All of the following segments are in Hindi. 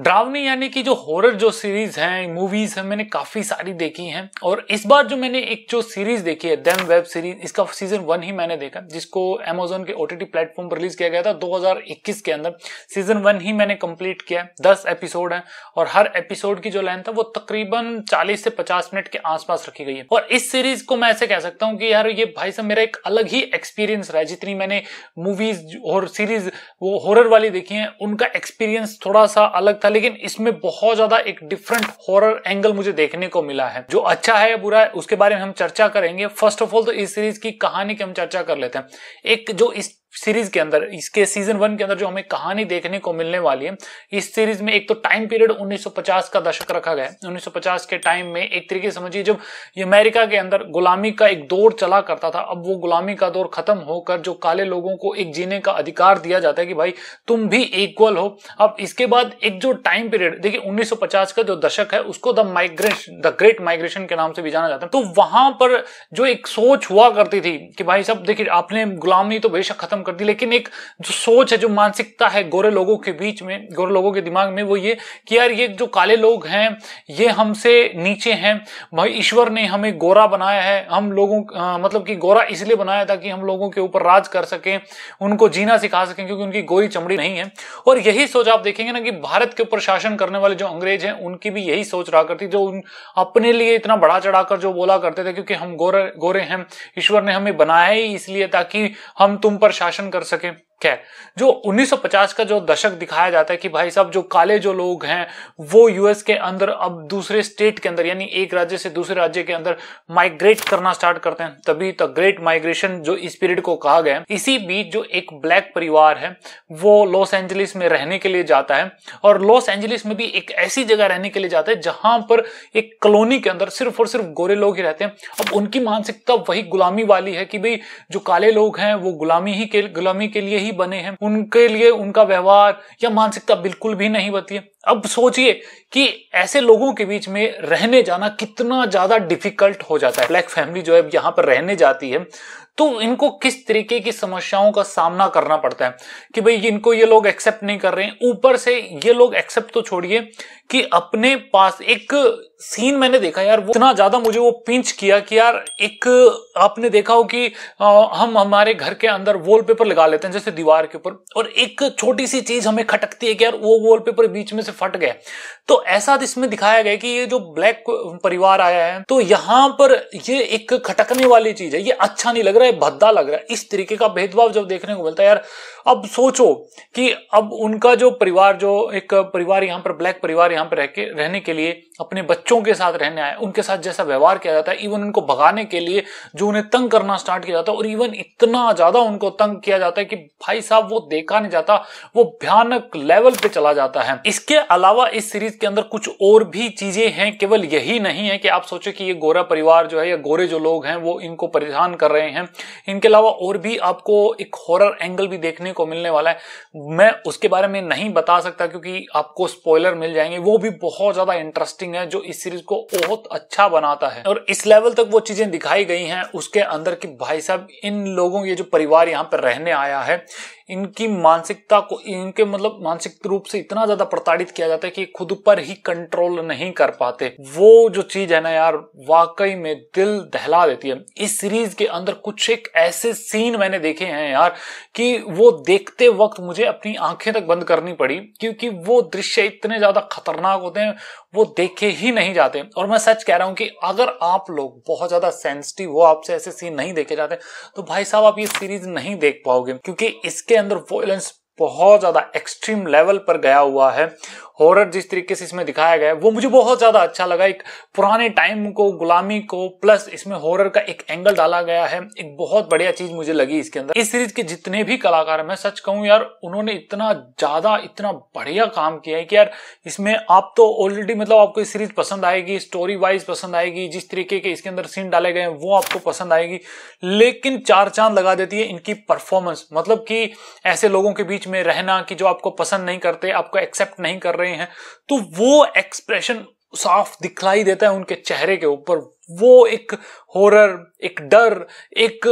ड्रावनी यानी कि जो हॉरर जो सीरीज है मूवीज है मैंने काफी सारी देखी हैं और इस बार जो मैंने एक जो सीरीज देखी है देम वेब सीरीज इसका सीजन वन ही मैंने देखा जिसको अमेजोन के ओटीटी प्लेटफॉर्म पर रिलीज किया गया था 2021 के अंदर सीजन वन ही मैंने कंप्लीट किया दस एपिसोड है और हर एपिसोड की जो लेंथ है वो तकरीबन चालीस से पचास मिनट के आसपास रखी गई है और इस सीरीज को मैं ऐसे कह सकता हूँ कि यार ये भाई साहब मेरा एक अलग ही एक्सपीरियंस रहा है जितनी मैंने मूवीज और सीरीज वो हॉरर वाली देखी है उनका एक्सपीरियंस थोड़ा सा अलग था लेकिन इसमें बहुत ज्यादा एक डिफरेंट हॉरर एंगल मुझे देखने को मिला है जो अच्छा है या बुरा है उसके बारे में हम चर्चा करेंगे फर्स्ट ऑफ ऑल तो इस सीरीज की कहानी की हम चर्चा कर लेते हैं एक जो इस सीरीज के अंदर इसके सीजन वन के अंदर जो हमें कहानी देखने को मिलने वाली है इस सीरीज में एक तो टाइम पीरियड 1950 का दशक रखा गया है 1950 के टाइम में एक तरीके से समझिए जब अमेरिका के अंदर गुलामी का एक दौर चला करता था अब वो गुलामी का दौर खत्म होकर जो काले लोगों को एक जीने का अधिकार दिया जाता है कि भाई तुम भी इक्वल हो अब इसके बाद एक जो टाइम पीरियड देखिए उन्नीस का जो दशक है उसको the migration the great migration के नाम से भी जाना जाता है तो वहां पर जो एक सोच हुआ करती थी कि भाई सब देखिए आपने गुलामी तो बेशक खत्म खत्म कर दी लेकिन एक जो सोच है जो मानसिकता है गोरे लोगों के बीच में गोरे लोगों के दिमाग में वो ये कि यार ये जो काले लोग हैं ये हमसे नीचे हैं भाई ईश्वर ने हमें गोरा बनाया है हम लोगों आ, मतलब कि गोरा इसलिए बनाया था कि हम लोगों के ऊपर राज कर सकें उनको जीना सिखा सकें क्योंकि उनकी गोरी चमड़ी नहीं है और यही सोच आप देखेंगे ना कि भारत के ऊपर शासन करने वाले जो अंग्रेज हैं उनकी भी यही सोच रहा करती जो उन अपने लिए इतना बड़ा चढ़ाकर जो बोला करते थे क्योंकि हम गोरे गोरे हैं ईश्वर ने हमें बनाया ही इसलिए ताकि हम तुम पर शासन शासन कर सकें खैर जो 1950 का जो दशक दिखाया जाता है कि भाई साहब जो काले जो लोग हैं वो यूएस के अंदर अब दूसरे स्टेट के अंदर यानी एक राज्य से दूसरे राज्य के अंदर माइग्रेट करना स्टार्ट करते हैं तभी तो ग्रेट माइग्रेशन जो इस पीरियड को कहा गया है इसी बीच जो एक ब्लैक परिवार है वो लॉस एंजलिस में रहने के लिए जाता है और लॉस एंजलिस में भी एक ऐसी जगह रहने के लिए जाता है जहां पर एक कॉलोनी के अंदर सिर्फ और सिर्फ गोरे लोग ही रहते हैं अब उनकी मानसिकता वही गुलामी वाली है कि भाई जो काले लोग हैं वो गुलामी ही के गुलामी के लिए ही बने हैं उनके लिए उनका व्यवहार या मानसिकता बिल्कुल भी नहीं बदली है अब सोचिए कि ऐसे लोगों के बीच में रहने जाना कितना ज्यादा डिफिकल्ट हो जाता है ब्लैक फैमिली जो है यहां पर रहने जाती है तो इनको किस तरीके की समस्याओं का सामना करना पड़ता है कि भाई इनको ये लोग एक्सेप्ट नहीं कर रहे हैं ऊपर से ये लोग एक्सेप्ट तो छोड़िए कि अपने पास एक सीन मैंने देखा यार वो इतना ज्यादा मुझे वो पिंच किया कि यार एक आपने देखा हो कि आ, हम हमारे घर के अंदर वॉलपेपर लगा लेते हैं जैसे दीवार के ऊपर और एक छोटी सी चीज हमें खटकती है कि यार वो वॉलपेपर बीच में से से फट गया तो ऐसा इसमें दिखाया गया कि ये जो ब्लैक परिवार आया है तो यहां पर ये एक खटकने वाली चीज है ये अच्छा नहीं लग रहा है भद्दा लग रहा है इस तरीके का भेदभाव जब देखने को मिलता है यार अब सोचो कि अब उनका जो परिवार जो एक परिवार यहाँ पर ब्लैक परिवार यहाँ पर रह के रहने के लिए अपने बच्चों के साथ रहने आए उनके साथ जैसा व्यवहार किया जाता है इवन उनको भगाने के लिए जो उन्हें तंग करना स्टार्ट किया जाता है और इवन इतना ज्यादा उनको तंग किया जाता है कि भाई साहब वो देखा नहीं जाता वो भयानक लेवल पे चला जाता है इसके अलावा इस सीरीज के अंदर कुछ और भी चीजें हैं केवल यही नहीं है कि आप सोचे कि ये गोरा परिवार जो है या गोरे जो लोग हैं वो इनको परेशान कर रहे हैं इनके अलावा और भी आपको एक हॉरर एंगल भी देखने को मिलने वाला है मैं उसके बारे में नहीं बता सकता क्योंकि आपको स्पॉयलर मिल जाएंगे वो भी बहुत ज्यादा इंटरेस्टिंग है जो इस सीरीज को बहुत अच्छा बनाता है और इस लेवल तक वो चीजें दिखाई गई हैं उसके अंदर कि भाई साहब इन लोगों के जो परिवार यहाँ पर रहने आया है इनकी मानसिकता को इनके मतलब मानसिक रूप से इतना ज्यादा प्रताड़ित किया जाता है कि खुद पर ही कंट्रोल नहीं कर पाते वो जो चीज है ना यार वाकई में दिल दहला देती है इस सीरीज के अंदर कुछ एक ऐसे सीन मैंने देखे हैं यार कि वो देखते वक्त मुझे अपनी आंखें तक बंद करनी पड़ी क्योंकि वो दृश्य इतने ज्यादा खतरनाक होते हैं वो देखे ही नहीं जाते और मैं सच कह रहा हूं कि अगर आप लोग बहुत ज्यादा सेंसिटिव हो आपसे ऐसे सीन नहीं देखे जाते तो भाई साहब आप ये सीरीज नहीं देख पाओगे क्योंकि इसके अंदर वॉयलेंस बहुत ज़्यादा एक्सट्रीम लेवल पर गया हुआ है हॉरर जिस तरीके से इसमें दिखाया गया है वो मुझे बहुत ज़्यादा अच्छा लगा एक पुराने टाइम को गुलामी को प्लस इसमें हॉरर का एक एंगल डाला गया है एक बहुत बढ़िया चीज़ मुझे लगी इसके अंदर इस सीरीज के जितने भी कलाकार हैं मैं सच कहूं यार उन्होंने इतना ज़्यादा इतना बढ़िया काम किया है कि यार इसमें आप तो ऑलरेडी मतलब आपको इस सीरीज पसंद आएगी स्टोरी वाइज पसंद आएगी जिस तरीके के इसके अंदर सीन डाले गए हैं वो आपको पसंद आएगी लेकिन चार चांद लगा देती है इनकी परफॉर्मेंस मतलब कि ऐसे लोगों के बीच बीच में रहना कि जो आपको पसंद नहीं करते आपको एक्सेप्ट नहीं कर रहे हैं तो वो एक्सप्रेशन साफ दिखलाई देता है उनके चेहरे के ऊपर वो एक हॉरर एक डर एक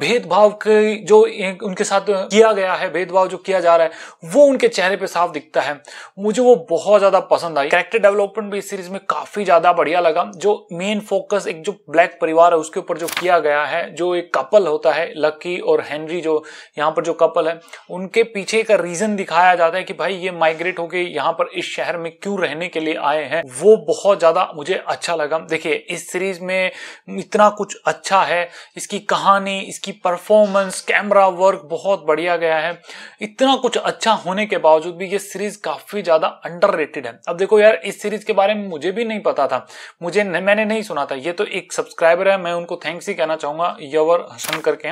भेदभाव के जो उनके साथ किया गया है भेदभाव जो किया जा रहा है वो उनके चेहरे पे साफ दिखता है मुझे वो बहुत ज्यादा पसंद आई कैरेक्टर डेवलपमेंट भी इस सीरीज में काफी ज्यादा बढ़िया लगा जो मेन फोकस एक जो ब्लैक परिवार है उसके ऊपर जो किया गया है जो एक कपल होता है लकी और हेनरी जो यहाँ पर जो कपल है उनके पीछे का रीजन दिखाया जाता है कि भाई ये माइग्रेट होके यहाँ पर इस शहर में क्यों रहने के लिए आए हैं वो बहुत ज्यादा मुझे अच्छा लगा देखिए इस सीरीज सीरीज में इतना कुछ अच्छा है इसकी कहानी इसकी परफॉर्मेंस कैमरा वर्क बहुत बढ़िया गया है इतना कुछ अच्छा होने के बावजूद भी ये सीरीज काफी ज्यादा अंडर है अब देखो यार इस सीरीज के बारे में मुझे भी नहीं पता था मुझे न, मैंने नहीं सुना था ये तो एक सब्सक्राइबर है मैं उनको थैंक्स ही कहना चाहूंगा यवर हसन करके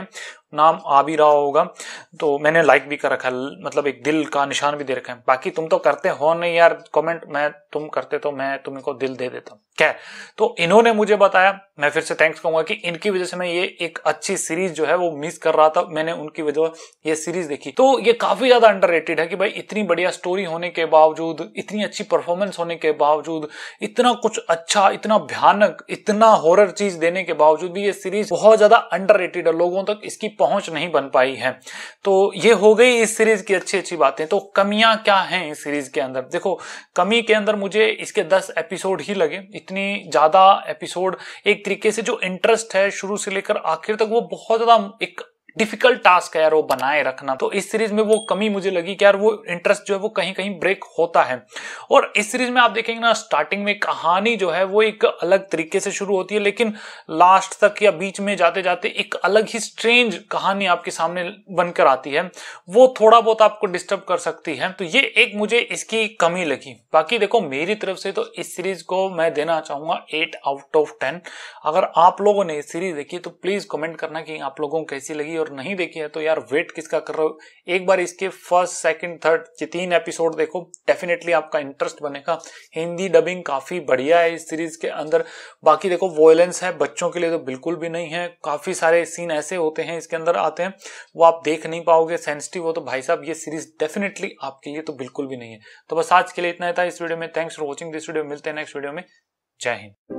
नाम आ भी रहा होगा तो मैंने लाइक भी कर रखा है मतलब एक दिल का निशान भी दे रखा है बाकी तुम तो करते हो नहीं यार कमेंट मैं तुम करते तो मैं को दिल दे देता क्या तो इन्होंने मुझे बताया मैं फिर से थैंक्स कहूंगा कि इनकी वजह से मैं ये एक अच्छी सीरीज जो है वो मिस कर रहा था मैंने उनकी वजह ये सीरीज देखी तो ये काफी ज्यादा अंडर है कि भाई इतनी बढ़िया स्टोरी होने के बावजूद इतनी अच्छी परफॉर्मेंस होने के बावजूद इतना कुछ अच्छा इतना भयानक इतना हॉरर चीज देने के बावजूद भी ये सीरीज बहुत ज्यादा अंडर है लोगों तक इसकी पहुंच नहीं बन पाई है तो ये हो गई इस सीरीज की अच्छी अच्छी बातें तो कमियां क्या हैं इस सीरीज के अंदर देखो कमी के अंदर मुझे इसके दस एपिसोड ही लगे इतनी ज्यादा एपिसोड एक तरीके से जो इंटरेस्ट है शुरू से लेकर आखिर तक वो बहुत ज्यादा एक डिफिकल्ट टास्क है यार वो बनाए रखना तो इस सीरीज में वो कमी मुझे लगी कि यार वो इंटरेस्ट जो है वो कहीं कहीं ब्रेक होता है और इस सीरीज में आप देखेंगे ना स्टार्टिंग में कहानी जो है वो एक अलग तरीके से शुरू होती है लेकिन लास्ट तक या बीच में जाते जाते एक अलग ही स्ट्रेंज कहानी आपके सामने बनकर आती है वो थोड़ा बहुत आपको डिस्टर्ब कर सकती है तो ये एक मुझे इसकी कमी लगी बाकी देखो मेरी तरफ से तो इस सीरीज को मैं देना चाहूंगा एट आउट ऑफ टेन अगर आप लोगों ने सीरीज देखी तो प्लीज कमेंट करना कि आप लोगों को कैसी लगी और अगर नहीं देखी है तो यार वेट किसका कर रहे हो एक बार इसके फर्स्ट सेकंड थर्ड ये तीन एपिसोड देखो डेफिनेटली आपका इंटरेस्ट बनेगा हिंदी डबिंग काफी बढ़िया है इस सीरीज के अंदर बाकी देखो वॉयलेंस है बच्चों के लिए तो बिल्कुल भी नहीं है काफी सारे सीन ऐसे होते हैं इसके अंदर आते हैं वो आप देख नहीं पाओगे सेंसिटिव हो तो भाई साहब ये सीरीज डेफिनेटली आपके लिए तो बिल्कुल भी नहीं है तो बस आज के लिए इतना ही था इस वीडियो में thanks for watching this video मिलते हैं नेक्स्ट वीडियो में जय हिंद